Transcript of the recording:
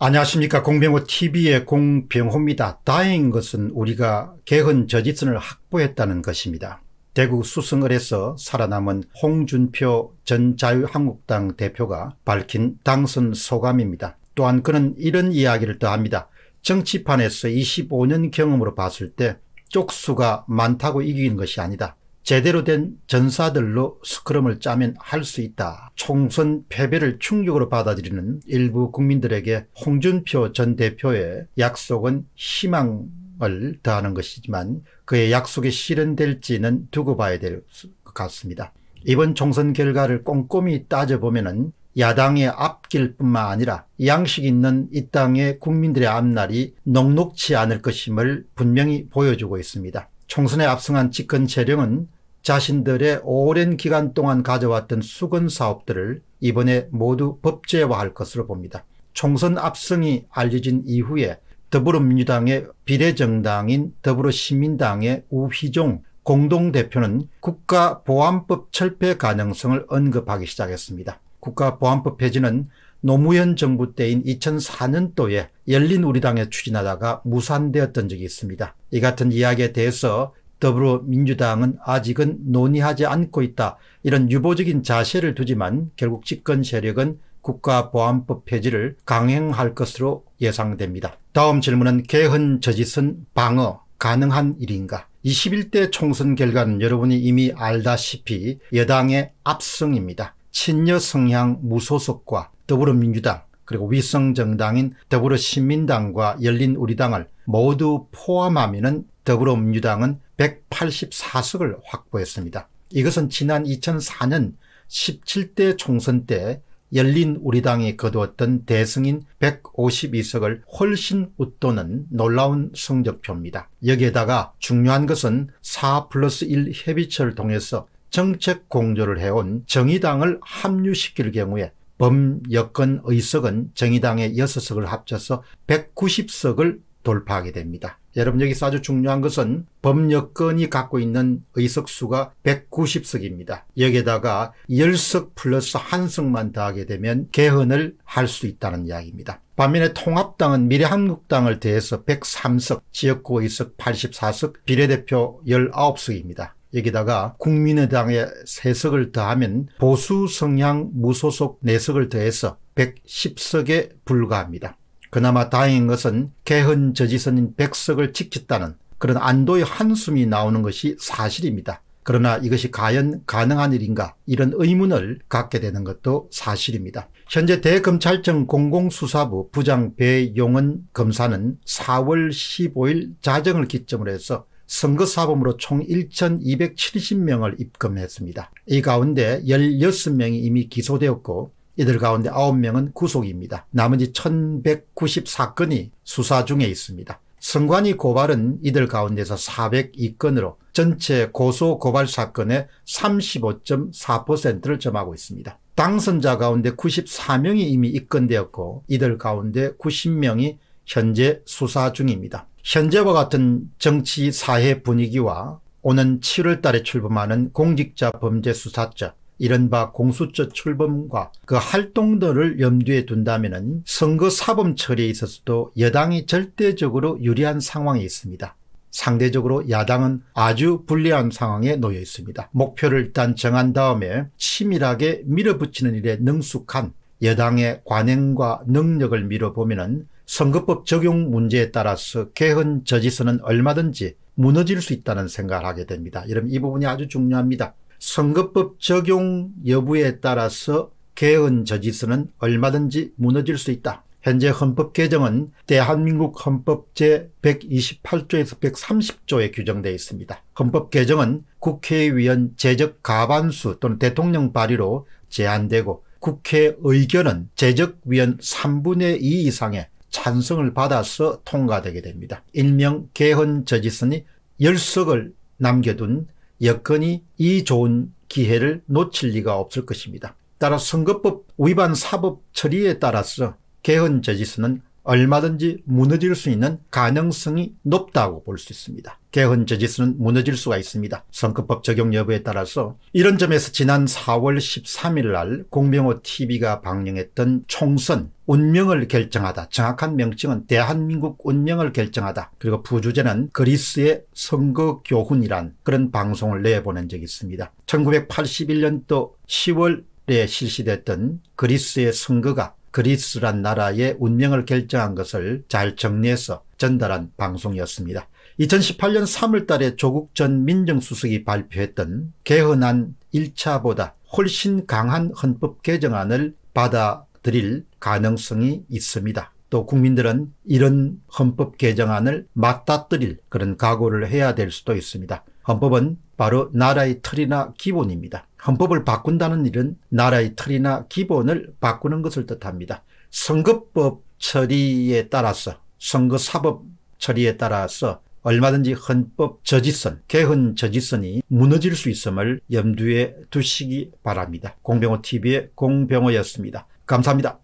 안녕하십니까 공병호 tv의 공병호입니다. 다행인 것은 우리가 개헌 저지선을 확보했다는 것입니다. 대구 수성을에서 살아남은 홍준표 전 자유한국당 대표가 밝힌 당선 소감입니다. 또한 그는 이런 이야기를 더합니다. 정치판에서 25년 경험으로 봤을 때 쪽수가 많다고 이기는 것이 아니다. 제대로 된 전사들로 스크럼을 짜면 할 수 있다. 총선 패배를 충격으로 받아들이는 일부 국민들에게 홍준표 전 대표의 약속은 희망을 더하는 것이지만 그의 약속이 실현될지는 두고 봐야 될 것 같습니다. 이번 총선 결과를 꼼꼼히 따져보면 야당의 앞길뿐만 아니라 양식 있는 이 땅의 국민들의 앞날이 녹록치 않을 것임을 분명히 보여주고 있습니다. 총선에 압승한 집권 재령은 자신들의 오랜 기간 동안 가져왔던 수건 사업들을 이번에 모두 법제화할 것으로 봅니다. 총선 압승이 알려진 이후에 더불어민주당의 비례정당인 더불어시민당의 우희종 공동대표는 국가보안법 철폐 가능성을 언급하기 시작했습니다. 국가보안법 폐지는 노무현 정부 때인 2004년도에 열린우리당에 추진하다가 무산되었던 적이 있습니다. 이 같은 이야기에 대해서 더불어민주당은 아직은 논의하지 않고 있다. 이런 유보적인 자세를 두지만 결국 집권 세력은 국가보안법 폐지를 강행할 것으로 예상됩니다. 다음 질문은 개헌 저지선 방어 가능한 일인가? 21대 총선 결과는 여러분이 이미 알다시피 여당의 압승입니다. 친여 성향 무소속과 더불어민주당 그리고 위성 정당인 더불어시민당과 열린우리당을 모두 포함하면은 더불어민주당은 184석을 확보했습니다. 이것은 지난 2004년 17대 총선 때 열린 우리당이 거두었던 대승인 152석을 훨씬 웃도는 놀라운 성적표입니다. 여기에다가 중요한 것은 4 플러스 1 협의체를 통해서 정책 공조를 해온 정의당을 합류시킬 경우에 범여권 의석은 정의당의 6석을 합쳐서 190석을 돌파하게 됩니다. 여러분 여기서 아주 중요한 것은 범여권이 갖고 있는 의석수가 190석입니다. 여기에다가 10석 플러스 1석만 더하게 되면 개헌을 할 수 있다는 이야기입니다. 반면에 통합당은 미래한국당을 대해서 103석, 지역구 의석 84석, 비례대표 19석입니다. 여기다가 국민의당의 세석을 더하면 보수 성향 무소속 내석을 더해서 110석에 불과합니다. 그나마 다행인 것은 개헌 저지선인 100석을 지켰다는 그런 안도의 한숨이 나오는 것이 사실입니다. 그러나 이것이 과연 가능한 일인가 이런 의문을 갖게 되는 것도 사실입니다. 현재 대검찰청 공공수사부 부장 배용은 검사는 4월 15일 자정을 기점으로 해서 선거사범으로 총 1,270명을 입금했습니다이 가운데 16명이 이미 기소되었고 이들 가운데 9명은 구속입니다. 나머지 1,194건이 수사 중에 있습니다. 선관위 고발은 이들 가운데서 402건으로 전체 고소 고발 사건의 35.4%를 점하고 있습니다. 당선자 가운데 94명이 이미 입건되었고 이들 가운데 90명이 현재 수사 중입니다. 현재와 같은 정치 사회 분위기와 오는 7월 달에 출범하는 공직자 범죄 수사자 이른바 공수처 출범과 그 활동들을 염두에 둔다면 선거 사범 처리에 있어서도 여당이 절대적으로 유리한 상황에 있습니다. 상대적으로 야당은 아주 불리한 상황에 놓여 있습니다. 목표를 일단 정한 다음에 치밀하게 밀어붙이는 일에 능숙한 여당의 관행과 능력을 밀어보면 선거법 적용 문제에 따라서 개헌 저지선는 얼마든지 무너질 수 있다는 생각을 하게 됩니다. 여러분 이 부분이 아주 중요합니다. 선거법 적용 여부에 따라서 개헌 저지선은 얼마든지 무너질 수 있다. 현재 헌법 개정은 대한민국 헌법 제128조에서 130조에 규정되어 있습니다. 헌법 개정은 국회의원 제적 가반수 또는 대통령 발의로 제한되고 국회 의견은 제적위원 3분의 2 이상의 찬성을 받아서 통과되게 됩니다. 일명 개헌 저지선이 열석을 남겨둔 여건이 이 좋은 기회를 놓칠 리가 없을 것입니다. 따라 선거법 위반 사법 처리에 따라서 개헌 저지선은 얼마든지 무너질 수 있는 가능성이 높다고 볼 수 있습니다. 개헌 저지수는 무너질 수가 있습니다. 선거법 적용 여부에 따라서 이런 점에서 지난 4월 13일 날 공병호 TV가 방영했던 총선 운명을 결정하다 정확한 명칭은 대한민국 운명을 결정하다 그리고 부주제는 그리스의 선거 교훈이란 그런 방송을 내보낸 적이 있습니다. 1981년도 10월에 실시됐던 그리스의 선거가 그리스란 나라의 운명을 결정한 것을 잘 정리해서 전달한 방송이었습니다. 2018년 3월 달에 조국 전 민정수석이 발표했던 개헌안 1차보다 훨씬 강한 헌법 개정안을 받아들일 가능성이 있습니다. 또 국민들은 이런 헌법 개정안을 맞닥뜨릴 그런 각오를 해야 될 수도 있습니다. 헌법은 바로 나라의 틀이나 기본입니다. 헌법을 바꾼다는 일은 나라의 틀이나 기본을 바꾸는 것을 뜻합니다. 선거법 처리에 따라서 선거사법 처리에 따라서 얼마든지 헌법 저지선, 개헌 저지선이 무너질 수 있음을 염두에 두시기 바랍니다. 공병호TV의 공병호였습니다. 감사합니다.